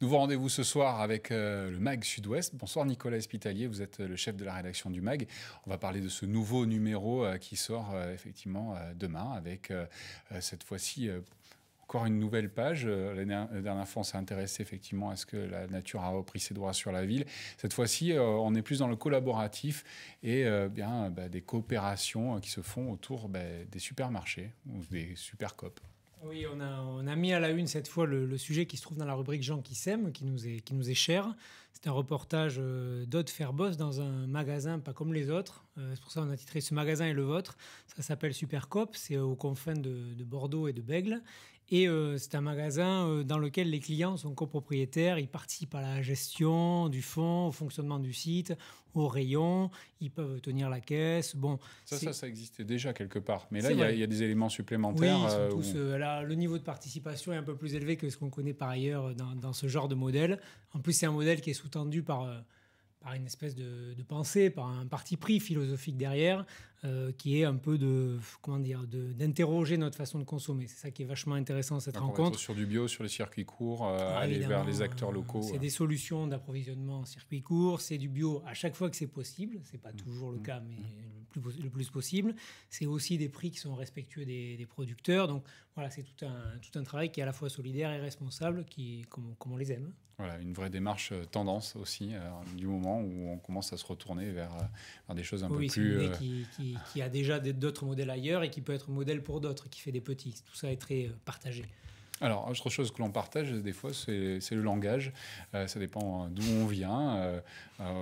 Nouveau rendez-vous ce soir avec euh, le MAG Sud-Ouest. Bonsoir Nicolas Espitalier, vous êtes euh, le chef de la rédaction du MAG. On va parler de ce nouveau numéro euh, qui sort effectivement demain avec cette fois-ci encore une nouvelle page. L'année dernière on s'est intéressé effectivement à ce que la nature a repris ses droits sur la ville. Cette fois-ci, on est plus dans le collaboratif et bien bah, des coopérations qui se font autour bah, des supermarchés ou des supercopes. Oui, on a, mis à la une cette fois le, sujet qui se trouve dans la rubrique Jean qui s'aiment, qui nous est, qui nous est cher. C'est un reportage euh, d'Aude boss dans un magasin pas comme les autres. Euh, c'est pour ça qu'on a titré Ce magasin est le vôtre. Ça s'appelle Supercop, c'est aux confins de, de Bordeaux et de Bègle. Et euh, c'est un magasin euh, dans lequel les clients sont copropriétaires, ils participent à la gestion du fonds, au fonctionnement du site, au rayon, ils peuvent tenir la caisse. Bon, ça, ça, ça existait déjà quelque part. Mais là, il y, a des éléments supplémentaires. Euh, oui, le niveau de participation est un peu plus élevé que ce qu'on connaît par ailleurs dans, dans, ce genre de modèle. En plus, c'est un modèle qui est sous-tendu par par une espèce de, pensée, par un parti pris philosophique derrière, euh, qui est un peu de comment dire, d'interroger notre façon de consommer. C'est ça qui est vachement intéressant cette rencontre. sur du bio, sur les circuits courts, euh, ah, aller vers les acteurs euh, locaux. C'est des solutions d'approvisionnement en circuit court, c'est du bio à chaque fois que c'est possible. C'est pas mmh. toujours le mmh. cas, mais mmh le plus possible. C'est aussi des prix qui sont respectueux des, producteurs. Donc voilà, c'est tout un, tout un travail qui est à la fois solidaire et responsable, qui, comme, on les aime. Voilà, une vraie démarche euh, tendance aussi, euh, du moment où on commence à se retourner vers, euh, vers des choses un peu plus... Oui, qui a déjà d'autres modèles ailleurs et qui peut être modèle pour d'autres, qui fait des petits. Tout ça est très partagé. Alors, autre chose que l'on partage des fois, c'est le langage. Euh, ça dépend euh, d'où on vient. Euh,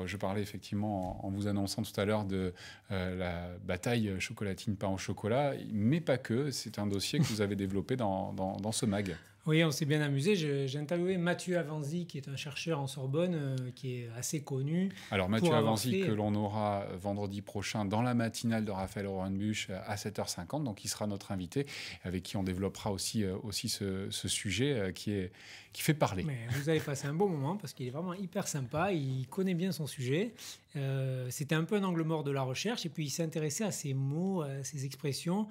je parlais effectivement en, vous annonçant tout à l'heure de la bataille chocolatine pain au chocolat, mais pas que. C'est un dossier que vous avez développé dans ce mag. Oui, on s'est bien amusé. J'ai interviewé Mathieu Avanzi, qui est un chercheur en Sorbonne, euh, qui est assez connu. Alors Mathieu Avanzi, que l'on aura vendredi prochain dans la matinale de Raphaël Orenbuch euh, à 7h50, donc il sera notre invité, avec qui on développera aussi, euh, aussi ce, sujet qui, est, qui fait parler. vous avez passé un bon moment, parce qu'il est vraiment hyper sympa, il connaît bien son sujet. C'était un peu un angle mort de la recherche, et puis il s'intéressait à ces mots, à ces expressions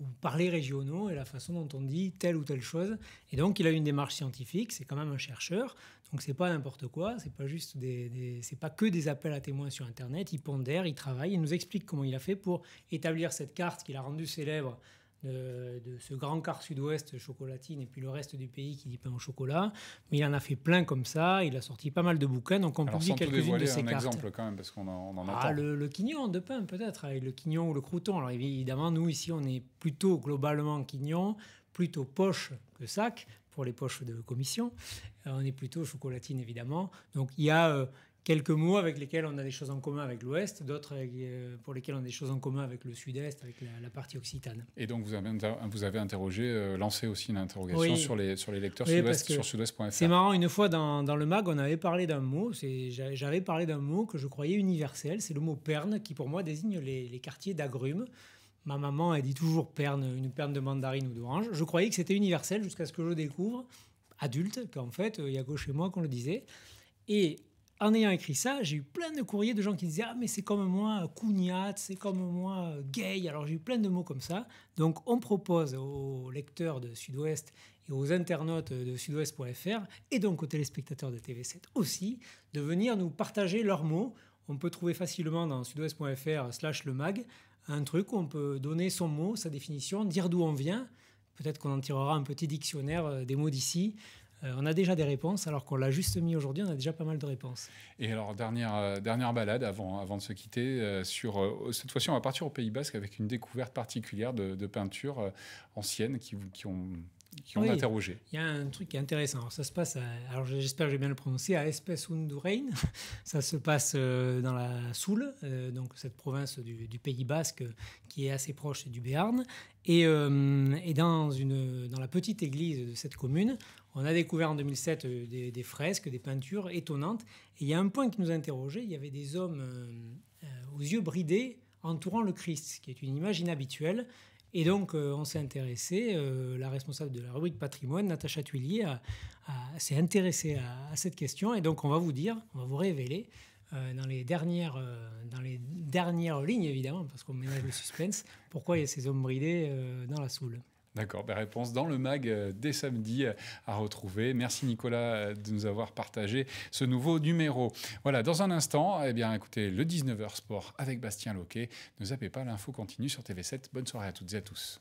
ou parler régionaux et la façon dont on dit telle ou telle chose. Et donc, il a une démarche scientifique, c'est quand même un chercheur, donc c'est pas n'importe quoi, c'est pas juste des, c'est pas que des appels à témoins sur Internet, il pondère, il travaille, il nous explique comment il a fait pour établir cette carte qu'il a rendue célèbre euh, de, ce grand quart sud-ouest chocolatine et puis le reste du pays qui dit pain au chocolat. Mais il en a fait plein comme ça, il a sorti pas mal de bouquins, donc on peut publie quelques-unes de ces un exemple quand même, parce qu'on en, ah, Le, quignon de pain peut-être, avec hein, le quignon ou le crouton. Alors évidemment, nous ici, on est plutôt globalement quignon, plutôt poche que sac, pour les poches de commission. Euh, on est plutôt chocolatine évidemment. Donc il y a... Euh, quelques mots avec lesquels on a des choses en commun avec l'Ouest, d'autres euh, pour lesquels on a des choses en commun avec le Sud-Est, avec la, partie occitane. Et donc vous avez, vous avez interrogé, euh, lancé aussi une interrogation sur, les, sur les lecteurs sud sur sud-ouest.fr. C'est marrant, une fois dans, dans, le mag, on avait parlé d'un mot, j'avais parlé d'un mot que je croyais universel, c'est le mot perne, qui pour moi désigne les, les quartiers d'agrumes. Ma maman, elle dit toujours perne, une perne de mandarine ou d'orange. Je croyais que c'était universel jusqu'à ce que je découvre, adulte, qu'en fait, euh, il y a gauche chez moi qu'on le disait. Et en ayant écrit ça, j'ai eu plein de courriers de gens qui disaient Ah, mais c'est comme moi, cougnate, c'est comme moi, gay. Alors j'ai eu plein de mots comme ça. Donc on propose aux lecteurs de Sud-Ouest et aux internautes de sudouest.fr et donc aux téléspectateurs de TV7 aussi de venir nous partager leurs mots. On peut trouver facilement dans sudouest.fr/slash le mag un truc où on peut donner son mot, sa définition, dire d'où on vient. Peut-être qu'on en tirera un petit dictionnaire euh, des mots d'ici euh, on a déjà des réponses, alors qu'on l'a juste mis aujourd'hui, on a déjà pas mal de réponses. Et alors, dernière, euh, dernière balade avant, avant de se quitter, euh, sur, cette fois-ci, on va partir au Pays Basque avec une découverte particulière de, peintures anciennes qui, qui ont qui ont interrogé. Il y a un truc qui est intéressant. ça se passe, alors j'espère que j'ai bien le prononcé, à Espesundurain. ça se passe euh, dans la Soule, euh, donc cette province du, Pays Basque qui est assez proche du Béarn. Euh, et, dans, une, dans la petite église de cette commune, on a découvert en 2007 des, des fresques, des peintures étonnantes. Et il y a un point qui nous interrogeait, il y avait des hommes aux yeux bridés entourant le Christ, qui est une image inhabituelle et donc, euh, on s'est intéressé, euh, la responsable de la rubrique patrimoine, Natacha Tuillier, s'est intéressée à, cette question. Et donc, on va vous dire, on va vous révéler euh, dans, les dernières, dans les dernières lignes, évidemment, parce qu'on ménage le suspense, pourquoi il y a ces hommes bridés dans la soule. D'accord, ben, réponse dans le mag euh, dès samedi euh, à retrouver. Merci Nicolas euh, de nous avoir partagé ce nouveau numéro. Voilà, dans un instant, eh bien écoutez, le 19h Sport avec Bastien Loquet. Ne zappez pas, l'info continue sur TV7. Bonne soirée à toutes et à tous.